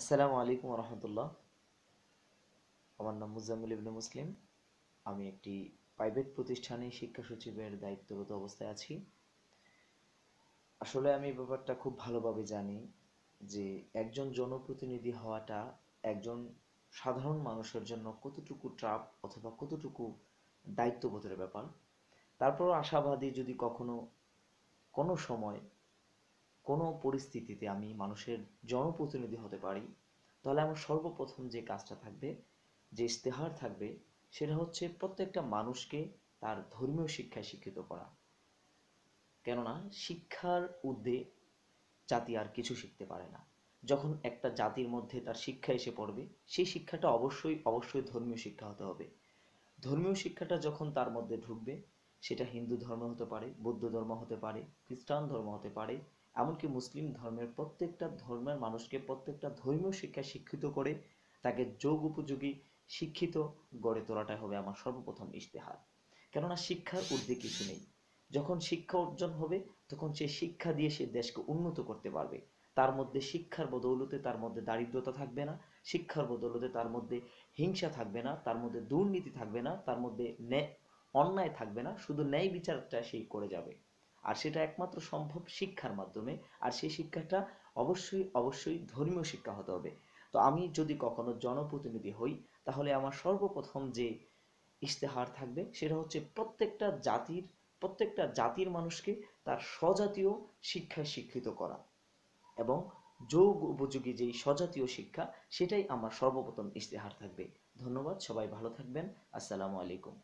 আসসালামু আলাইকুম রহমতুল্লাহ আমার নাম মুজাম্মিল ইবনে মুসলিম আমি একটি প্রাইভেট প্রতিষ্ঠানে শিক্ষা সচিবের দায়িত্বরত অবস্থায় আছি আসলে আমি ব্যাপারটা খুব ভালোভাবে জানি যে একজন জনপ্রতিনিধি হওয়াটা একজন সাধারণ মানুষের জন্য কতটুকু ট্রাপ অথবা কতটুকু দায়িত্ববোধের ব্যাপার তারপরও আশাবাদী যদি কখনো কোনো সময় কোনো পরিস্থিতিতে আমি মানুষের জনপ্রতিনিধি হতে পারি তাহলে আমার সর্বপ্রথম যে কাজটা থাকবে যে ইশতেহার থাকবে সেটা হচ্ছে প্রত্যেকটা মানুষকে তার ধর্মীয় শিক্ষায় শিক্ষিত করা কেননা শিক্ষার উদ্দে জাতি আর কিছু শিখতে পারে না যখন একটা জাতির মধ্যে তার শিক্ষা এসে পড়বে সেই শিক্ষাটা অবশ্যই অবশ্যই ধর্মীয় শিক্ষা হতে হবে ধর্মীয় শিক্ষাটা যখন তার মধ্যে ঢুকবে সেটা হিন্দু ধর্ম হতে পারে বৌদ্ধ ধর্ম হতে পারে খ্রিস্টান ধর্ম হতে পারে এমনকি মুসলিম ধর্মের প্রত্যেকটা ধর্মের মানুষকে প্রত্যেকটা ধর্মীয় শিক্ষায় শিক্ষিত করে তাকে যোগ উপযোগী শিক্ষিত গড়ে তোলাটাই হবে আমার সর্বপ্রথম ইশতেহার কেননা শিক্ষার ঊর্ধ্বে কিছু নেই যখন শিক্ষা অর্জন হবে তখন সে শিক্ষা দিয়ে সে দেশকে উন্নত করতে পারবে তার মধ্যে শিক্ষার বদৌলতে তার মধ্যে দারিদ্রতা থাকবে না শিক্ষার বদৌলতে তার মধ্যে হিংসা থাকবে না তার মধ্যে দুর্নীতি থাকবে না তার মধ্যে অন্যায় থাকবে না শুধু ন্যায় বিচারটা সেই করে যাবে আর সেটা একমাত্র সম্ভব শিক্ষার মাধ্যমে আর সেই শিক্ষাটা অবশ্যই অবশ্যই ধর্মীয় শিক্ষা হতে হবে তো আমি যদি কখনো জনপ্রতিনিধি হই তাহলে আমার সর্বপ্রথম যে ইশতেহার থাকবে সেটা হচ্ছে প্রত্যেকটা জাতির প্রত্যেকটা জাতির মানুষকে তার স্বজাতীয় শিক্ষায় শিক্ষিত করা এবং যোগ উপযোগী যেই স্বজাতীয় শিক্ষা সেটাই আমার সর্বপ্রথম ইশতেহার থাকবে ধন্যবাদ সবাই ভালো থাকবেন আসসালামু আলাইকুম